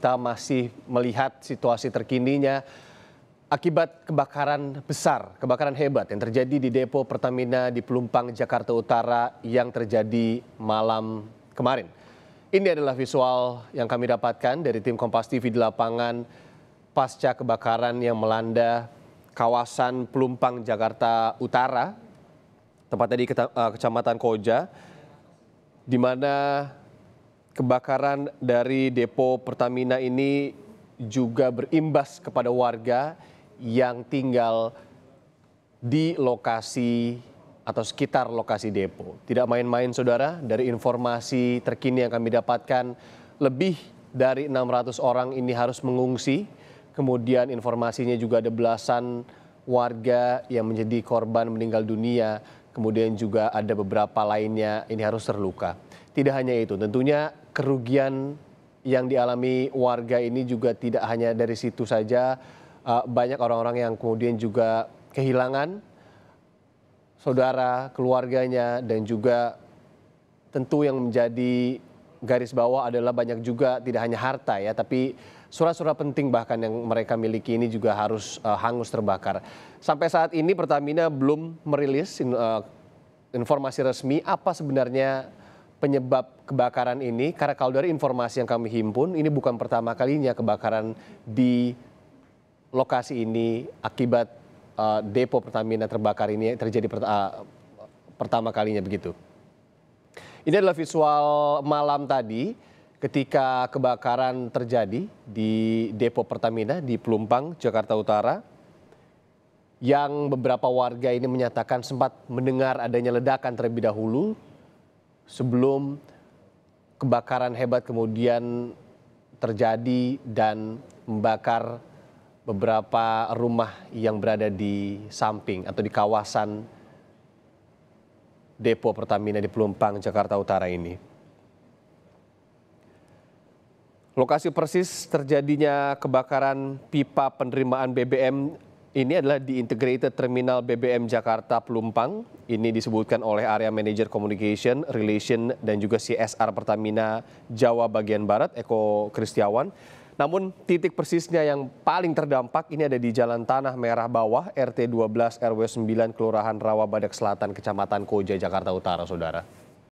kita masih melihat situasi terkininya akibat kebakaran besar, kebakaran hebat yang terjadi di depo Pertamina di Pelumpang, Jakarta Utara yang terjadi malam kemarin. Ini adalah visual yang kami dapatkan dari tim Kompas TV di lapangan pasca kebakaran yang melanda kawasan Pelumpang, Jakarta Utara, tempatnya di eh, Kecamatan Koja, di mana kebakaran dari depo Pertamina ini juga berimbas kepada warga yang tinggal di lokasi atau sekitar lokasi depo. Tidak main-main saudara, dari informasi terkini yang kami dapatkan, lebih dari 600 orang ini harus mengungsi. Kemudian informasinya juga ada belasan warga yang menjadi korban meninggal dunia. Kemudian juga ada beberapa lainnya ini harus terluka. Tidak hanya itu, tentunya kerugian yang dialami warga ini juga tidak hanya dari situ saja, eh, banyak orang-orang yang kemudian juga kehilangan saudara, keluarganya, dan juga tentu yang menjadi garis bawah adalah banyak juga tidak hanya harta ya, tapi surat-surat penting bahkan yang mereka miliki ini juga harus eh, hangus terbakar. Sampai saat ini Pertamina belum merilis eh, informasi resmi apa sebenarnya penyebab kebakaran ini karena kalau dari informasi yang kami himpun ini bukan pertama kalinya kebakaran di lokasi ini akibat uh, depo Pertamina terbakar ini terjadi per, uh, eh, pertama kalinya begitu. Ini adalah visual malam tadi ketika kebakaran terjadi di depo Pertamina di Pelumpang, Jakarta Utara yang beberapa warga ini menyatakan sempat mendengar adanya ledakan terlebih dahulu sebelum kebakaran hebat kemudian terjadi dan membakar beberapa rumah yang berada di samping atau di kawasan depo Pertamina di Pelumpang, Jakarta Utara ini. Lokasi persis terjadinya kebakaran pipa penerimaan BBM ini adalah di Integrated Terminal BBM Jakarta Pelumpang. Ini disebutkan oleh Area Manager Communication, Relation, dan juga CSR Pertamina Jawa bagian Barat, Eko Kristiawan. Namun titik persisnya yang paling terdampak ini ada di Jalan Tanah Merah Bawah RT 12 RW 9 Kelurahan Rawa Badak Selatan Kecamatan Koja Jakarta Utara Saudara.